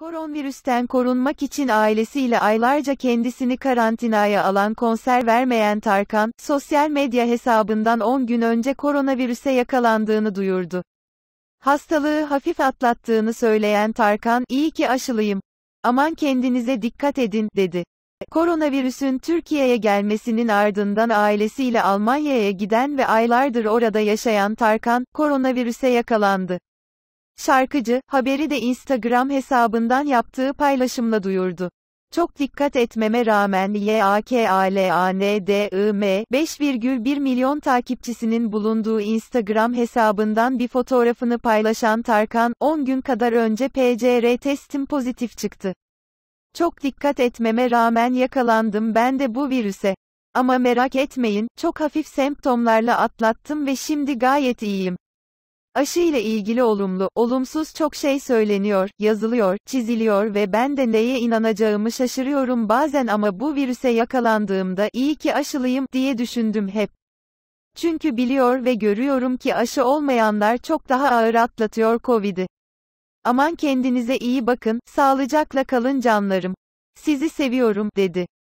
Koronavirüsten korunmak için ailesiyle aylarca kendisini karantinaya alan konser vermeyen Tarkan, sosyal medya hesabından 10 gün önce koronavirüse yakalandığını duyurdu. Hastalığı hafif atlattığını söyleyen Tarkan, iyi ki aşılıyım. Aman kendinize dikkat edin, dedi. Koronavirüsün Türkiye'ye gelmesinin ardından ailesiyle Almanya'ya giden ve aylardır orada yaşayan Tarkan, koronavirüse yakalandı. Şarkıcı, haberi de Instagram hesabından yaptığı paylaşımla duyurdu. Çok dikkat etmeme rağmen YAKALANDIM 5,1 milyon takipçisinin bulunduğu Instagram hesabından bir fotoğrafını paylaşan Tarkan, 10 gün kadar önce PCR testim pozitif çıktı. Çok dikkat etmeme rağmen yakalandım ben de bu virüse. Ama merak etmeyin, çok hafif semptomlarla atlattım ve şimdi gayet iyiyim. Aşı ile ilgili olumlu, olumsuz çok şey söyleniyor, yazılıyor, çiziliyor ve ben de neye inanacağımı şaşırıyorum bazen ama bu virüse yakalandığımda iyi ki aşılıyım diye düşündüm hep. Çünkü biliyor ve görüyorum ki aşı olmayanlar çok daha ağır atlatıyor Covid'i. Aman kendinize iyi bakın, sağlıcakla kalın canlarım. Sizi seviyorum, dedi.